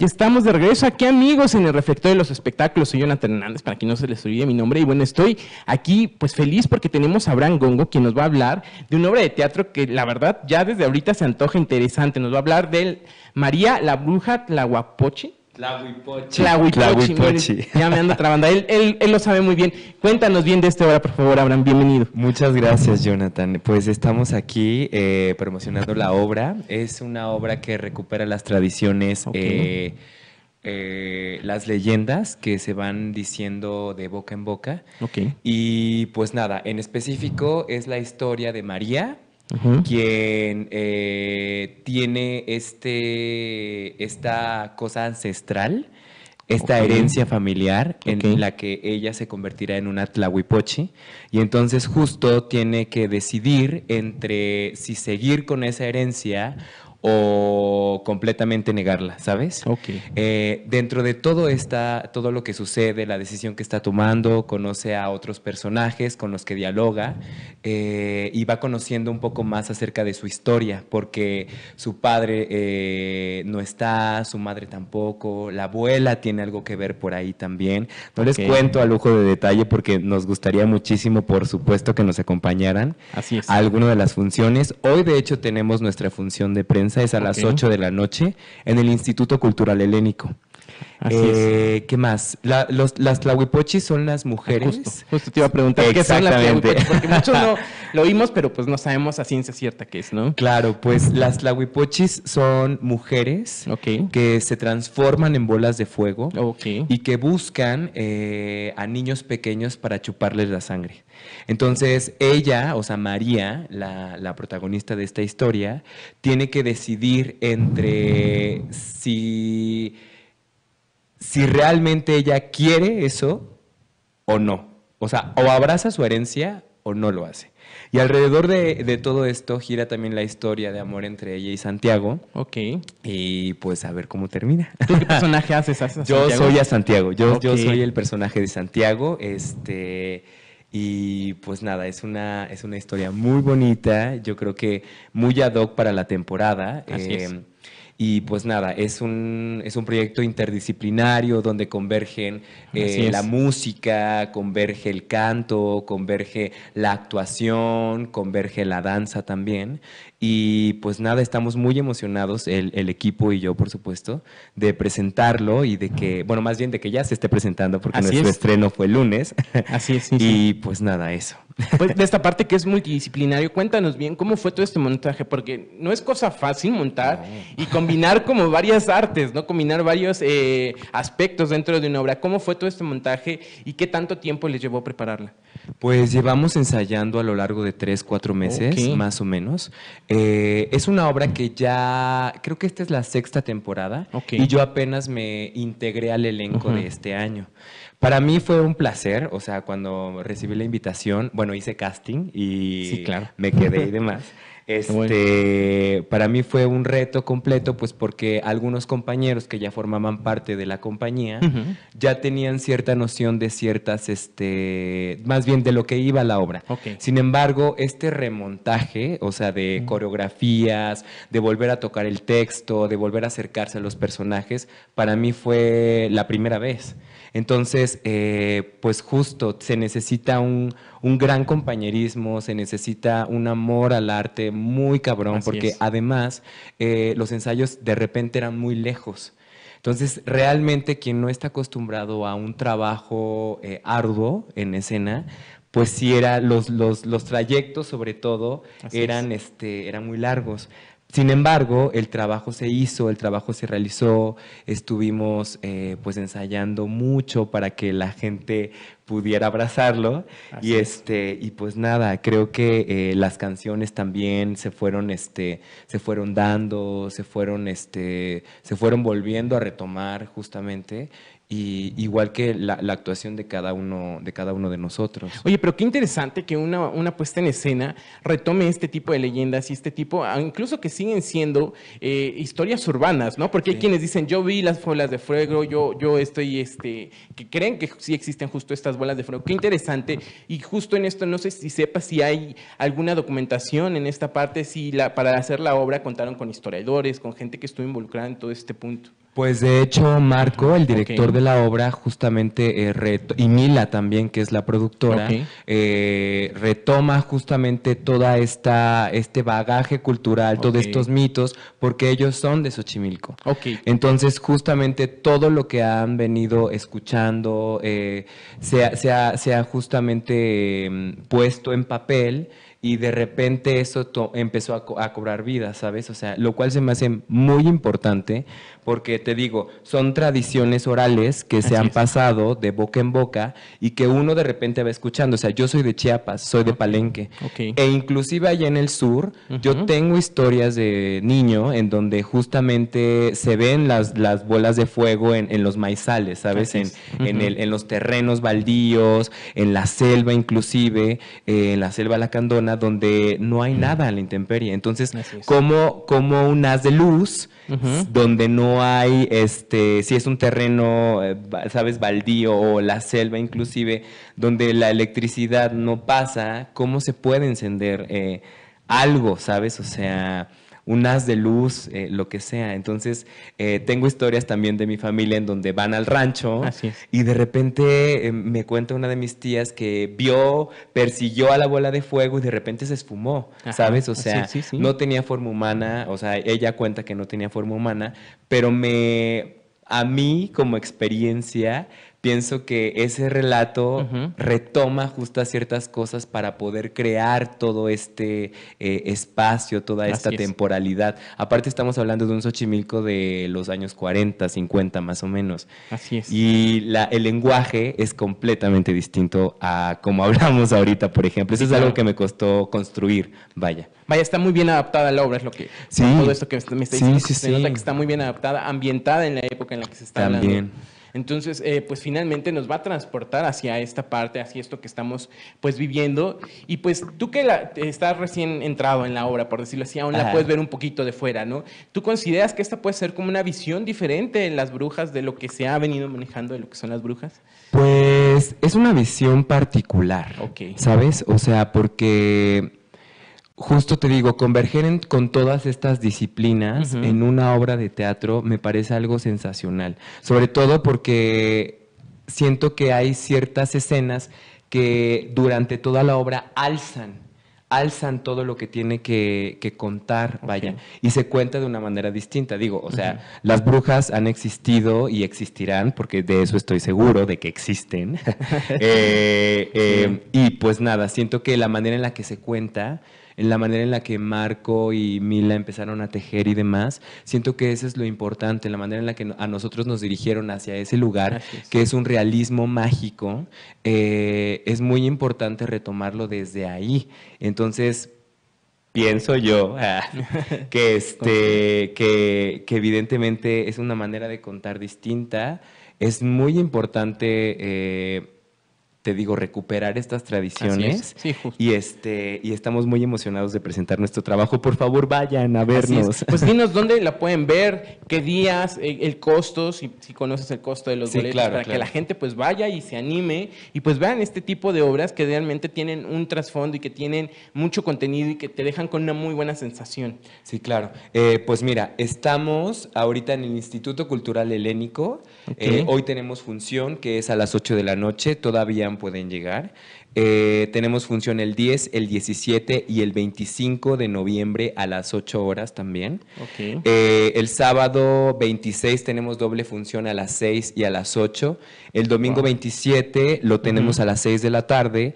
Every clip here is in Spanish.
Ya estamos de regreso aquí, amigos, en el reflector de los espectáculos. Soy Jonathan Hernández, para que no se les olvide mi nombre. Y bueno, estoy aquí, pues feliz porque tenemos a Abraham Gongo, quien nos va a hablar de una obra de teatro que, la verdad, ya desde ahorita se antoja interesante. Nos va a hablar de María la Bruja la Guapoche. Tlahuipochi. La Ya me anda trabando. Él, él, lo sabe muy bien. Cuéntanos bien de esta obra, por favor, Abraham. Bienvenido. Muchas gracias, Jonathan. Pues estamos aquí eh, promocionando la obra. Es una obra que recupera las tradiciones, eh, eh, las leyendas que se van diciendo de boca en boca. Ok. Y pues nada, en específico es la historia de María quien eh, tiene este, esta cosa ancestral, esta herencia familiar en la que ella se convertirá en una tlahuipochi y entonces justo tiene que decidir entre si seguir con esa herencia o completamente negarla, ¿sabes? Ok. Eh, dentro de todo, esta, todo lo que sucede, la decisión que está tomando, conoce a otros personajes con los que dialoga eh, y va conociendo un poco más acerca de su historia, porque su padre eh, no está, su madre tampoco, la abuela tiene algo que ver por ahí también. No les cuento a lujo de detalle porque nos gustaría muchísimo, por supuesto, que nos acompañaran a alguna de las funciones. Hoy, de hecho, tenemos nuestra función de prensa es a las 8 de la noche en el Instituto Cultural Helénico. Eh, ¿Qué más? las tlahuipochis son las mujeres. Justo, te iba a preguntar qué porque muchos lo oímos, pero pues no sabemos a ciencia cierta qué es, ¿no? Claro, pues las tlahuipochis son mujeres que se transforman en bolas de fuego y que buscan eh, a niños pequeños para chuparles la sangre. Entonces, ella, o sea, María, la protagonista de esta historia, tiene que decidir entre si si realmente ella quiere eso o no. O sea, o abraza su herencia o no lo hace. Y alrededor de, todo esto gira también la historia de amor entre ella y Santiago. Ok. Y pues a ver cómo termina. qué personaje haces? A Santiago? Yo soy a Santiago. Yo, yo soy el personaje de Santiago. Este. Y pues nada, es una, es una historia muy bonita, yo creo que muy ad hoc para la temporada. Así eh, y pues nada, es un, es un proyecto interdisciplinario donde convergen eh, la música, converge el canto, converge la actuación, converge la danza también. Y pues nada, estamos muy emocionados, el, el equipo y yo, por supuesto, de presentarlo y de que, bueno, más bien de que ya se esté presentando porque nuestro estreno fue el lunes. Así es. y pues nada, eso. Pues de esta parte que es multidisciplinario, cuéntanos bien cómo fue todo este montaje, porque no es cosa fácil montar y combinar como varias artes, ¿no? Combinar varios eh, aspectos dentro de una obra. ¿Cómo fue todo este montaje y qué tanto tiempo les llevó prepararla? Pues llevamos ensayando a lo largo de tres, cuatro meses, más o menos. Eh, es una obra que ya, creo que esta es la sexta temporada y yo apenas me integré al elenco de este año. Para mí fue un placer, o sea, cuando recibí la invitación, bueno, hice casting y me quedé y demás. Este, Para mí fue un reto completo, pues porque algunos compañeros que ya formaban parte de la compañía ya tenían cierta noción de ciertas, este, más bien de lo que iba la obra. Sin embargo, este remontaje, o sea, de coreografías, de volver a tocar el texto, de volver a acercarse a los personajes, para mí fue la primera vez. Entonces, eh, pues justo, se necesita un, gran compañerismo, se necesita un amor al arte muy cabrón, porque además eh, los ensayos de repente eran muy lejos. Entonces, realmente quien no está acostumbrado a un trabajo eh, arduo en escena, pues sí era los, trayectos sobre todo eran, este, eran muy largos. Sin embargo, el trabajo se hizo, el trabajo se realizó, estuvimos eh, pues ensayando mucho para que la gente pudiera abrazarlo y este y pues nada, creo que eh, las canciones también se fueron este se fueron dando, se fueron este se fueron volviendo a retomar justamente igual que la, actuación de cada uno de cada uno de nosotros. Oye, pero qué interesante que una, puesta en escena retome este tipo de leyendas y este tipo, ah, incluso que siguen siendo eh, historias urbanas, ¿no? Porque hay quienes dicen, yo vi las bolas de fuego, yo, yo estoy, este, que creen que sí existen justo estas bolas de fuego. Qué interesante. Y justo en esto, no sé si sepas si hay alguna documentación en esta parte, si la, para hacer la obra contaron con historiadores, con gente que estuvo involucrada en todo este punto. Pues de hecho, Marco, el director de la obra, justamente, eh, y Mila también, que es la productora, eh, retoma justamente todo esta este bagaje cultural, todos estos mitos, porque ellos son de Xochimilco. Entonces, justamente todo lo que han venido escuchando eh, se, ha, se ha justamente mm, puesto en papel y de repente eso empezó a, a, cobrar vida, ¿sabes? O sea, lo cual se me hace muy importante porque te digo, son tradiciones orales que se han pasado de boca en boca y que uno de repente va escuchando. O sea, yo soy de Chiapas, soy de Palenque. E inclusive allá en el sur, yo tengo historias de niño en donde justamente se ven las, las bolas de fuego en, en los maizales, ¿sabes? En, el, en los terrenos baldíos, en la selva inclusive, eh, en la selva lacandona donde no hay nada a la intemperie. Entonces, como, como un haz de luz, donde no hay, este, si es un terreno, eh, sabes, baldío o la selva inclusive, donde la electricidad no pasa, ¿cómo se puede encender eh, algo, sabes? O sea un haz de luz, eh, lo que sea. Entonces, eh, tengo historias también de mi familia en donde van al rancho y de repente eh, me cuenta una de mis tías que vio, persiguió a la bola de fuego y de repente se esfumó, ¿sabes? O sea, no tenía forma humana, o sea, ella cuenta que no tenía forma humana, pero me, a mí como experiencia, pienso que ese relato retoma justo ciertas cosas para poder crear todo este eh, espacio, toda esta temporalidad. Aparte estamos hablando de un Xochimilco de los años 40, 50 más o menos. Así es. Y la, el lenguaje es completamente distinto a como hablamos ahorita, por ejemplo. Eso es algo que me costó construir, vaya. Vaya, está muy bien adaptada la obra, es lo que todo esto que me está diciendo. nota que está muy bien adaptada, ambientada en la época en la que se está También. Entonces, eh, pues finalmente nos va a transportar hacia esta parte, hacia esto que estamos pues viviendo. Y pues tú que estás recién entrado en la obra, por decirlo así, aún la puedes ver un poquito de fuera, ¿no? ¿Tú consideras que esta puede ser como una visión diferente en las brujas de lo que se ha venido manejando de lo que son las brujas? Pues es una visión particular, ¿sabes? O sea, porque justo te digo, converger con todas estas disciplinas en una obra de teatro me parece algo sensacional, sobre todo porque siento que hay ciertas escenas que durante toda la obra alzan alzan todo lo que tiene que, contar, vaya, y se cuenta de una manera distinta. Digo, o sea, las brujas han existido y existirán, porque de eso estoy seguro, de que existen. Eh, eh, y pues nada, siento que la manera en la que se cuenta en la manera en la que Marco y Mila empezaron a tejer y demás. Siento que eso es lo importante, la manera en la que a nosotros nos dirigieron hacia ese lugar, que es un realismo mágico, eh, es muy importante retomarlo desde ahí. Entonces, pienso yo ah, que este que, evidentemente es una manera de contar distinta es muy importante eh, te digo, recuperar estas tradiciones. y este, y estamos muy emocionados de presentar nuestro trabajo. Por favor, vayan a vernos. Pues dinos dónde la pueden ver, qué días, eh, el, costo, si, conoces el costo de los boletos, para que la gente pues vaya y se anime y pues vean este tipo de obras que realmente tienen un trasfondo y que tienen mucho contenido y que te dejan con una muy buena sensación. Sí, claro. Eh, pues mira, estamos ahorita en el Instituto Cultural Helénico. Eh, hoy tenemos función que es a las 8 de la noche, todavía pueden llegar. Eh, tenemos función el 10, el 17 y el 25 de noviembre a las 8 horas también. Eh, el sábado 26 tenemos doble función a las 6 y a las 8. El domingo 27 lo tenemos a las 6 de la tarde.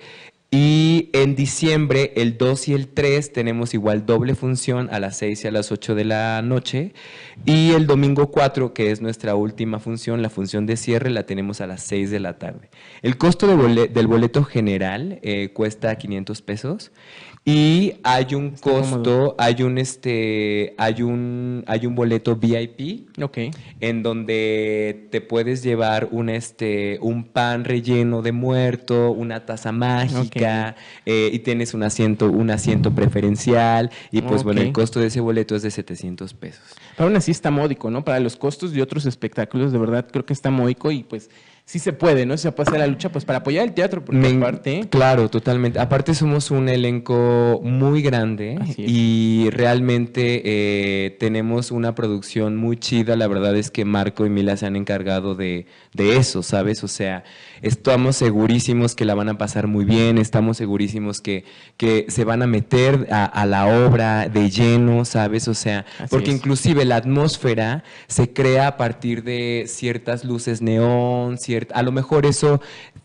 Y en diciembre, el 2 y el 3, tenemos igual doble función a las 6 y a las 8 de la noche. Y el domingo 4, que es nuestra última función, la función de cierre, la tenemos a las 6 de la tarde. El costo del boleto general eh, cuesta 500 pesos. Y hay un costo, hay un este, hay un, hay un boleto VIP, okay. en donde te puedes llevar un este, un pan relleno de muerto, una taza mágica, eh, y tienes un asiento, un asiento preferencial y pues bueno, el costo de ese boleto es de 700 pesos. Para aún así está módico, ¿no? Para los costos de otros espectáculos, de verdad creo que está módico y pues sí se puede, ¿no? Se puede hacer la lucha pues para apoyar el teatro, por parte. Claro, totalmente. Aparte somos un elenco muy grande y realmente eh, tenemos una producción muy chida. La verdad es que Marco y Mila se han encargado de, eso, ¿sabes? O sea, estamos segurísimos que la van a pasar muy bien, estamos segurísimos que, que se van a meter a, la obra de lleno, ¿sabes? O sea, porque inclusive la atmósfera se crea a partir de ciertas luces neón, a lo mejor eso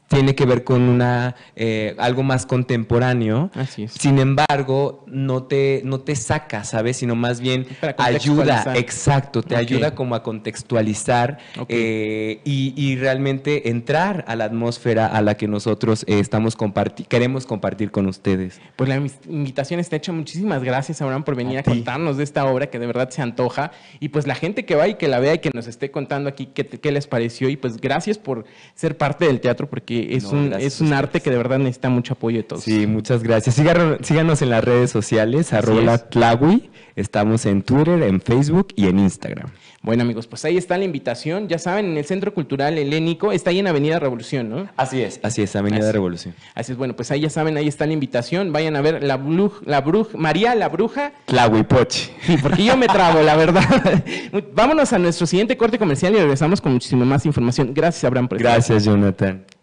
tiene que ver con una, eh, algo más contemporáneo. Así es. Sin embargo, no te, no te saca, ¿sabes? Sino más bien ayuda, exacto, te ayuda como a contextualizar eh, y, realmente entrar a la atmósfera a la que nosotros eh, estamos queremos compartir con ustedes. Pues la invitación está hecha. Muchísimas gracias, Abraham, por venir a, contarnos de esta obra que de verdad se antoja. Y pues la gente que va y que la vea y que nos esté contando aquí qué, qué les pareció. Y pues gracias por ser parte del teatro porque es, un, es un arte que de verdad necesita mucho apoyo de todos. Sí, muchas gracias. Síganos, en las redes sociales, arroba Estamos en Twitter, en Facebook y en Instagram. Bueno, amigos, pues ahí está la invitación. Ya saben, en el Centro Cultural Helénico está ahí en Avenida Revolución, ¿no? Así es, así es, Avenida Revolución. Así es, bueno, pues ahí ya saben, ahí está la invitación. Vayan a ver la, Bruj, la Bruj, María la Bruja. Pochi Sí, porque yo me trabo, la verdad. Vámonos a nuestro siguiente corte comercial y regresamos con muchísima más información. Gracias, Abraham, Gracias, Jonathan.